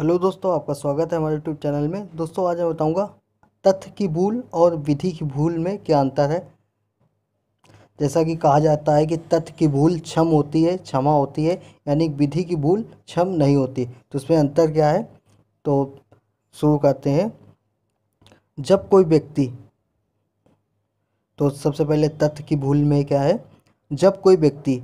hello दोस्तों आपका स्वागत है हमारे यूट्यूब चैनल में दोस्तों आज मैं बताऊंगा तथ्य की भूल और विधि की भूल में क्या अंतर है जैसा कि कहा जाता है कि तथ्य की भूल क्षम होती है क्षमा होती है यानी विधि की भूल क्षम नहीं होती तो उसमें अंतर क्या है तो शुरू करते हैं जब कोई व्यक्ति तो सबसे पहले तथ्य की भूल में क्या है जब कोई व्यक्ति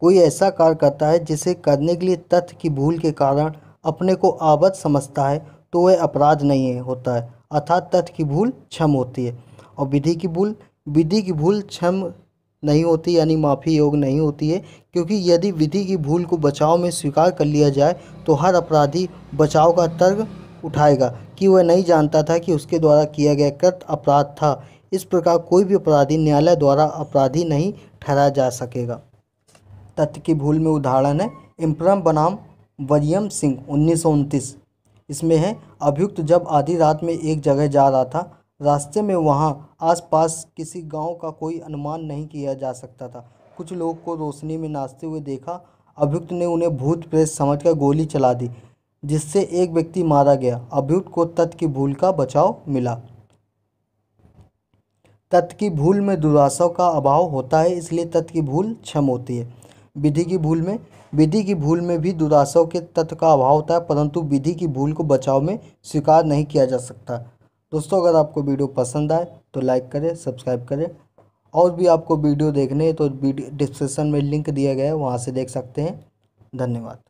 कोई ऐसा कार्य करता है जिसे करने के लिए तथ्य की भूल के कारण अपने को आबद समझता है तो वह अपराध नहीं है होता है अर्थात तथ्य की भूल क्षम होती है और विधि की भूल विधि की भूल क्षम नहीं होती यानी माफ़ी योग नहीं होती है क्योंकि यदि विधि की भूल को बचाव में स्वीकार कर लिया जाए तो हर अपराधी बचाव का तर्क उठाएगा कि वह नहीं जानता था कि उसके द्वारा किया गया कृत अपराध था इस प्रकार कोई भी अपराधी न्यायालय द्वारा अपराधी नहीं ठहराया जा सकेगा तथ्य की भूल में उदाहरण है इम्प्रम बनाम वरियम सिंह उन्नीस इसमें है अभियुक्त जब आधी रात में एक जगह जा रहा था रास्ते में वहाँ आसपास किसी गांव का कोई अनुमान नहीं किया जा सकता था कुछ लोग को रोशनी में नाचते हुए देखा अभियुक्त ने उन्हें भूत प्रेत समझकर गोली चला दी जिससे एक व्यक्ति मारा गया अभियुक्त को तत् की भूल का बचाव मिला तत् की भूल में दुरासव का अभाव होता है इसलिए तत् की भूल क्षम होती है विधि की भूल में विधि की भूल में भी दुराशव के तत्व का अभाव होता है परंतु विधि की भूल को बचाव में स्वीकार नहीं किया जा सकता दोस्तों अगर आपको वीडियो पसंद आए तो लाइक करें सब्सक्राइब करें और भी आपको वीडियो देखने तो डिस्क्रिप्शन में लिंक दिया गया है वहाँ से देख सकते हैं धन्यवाद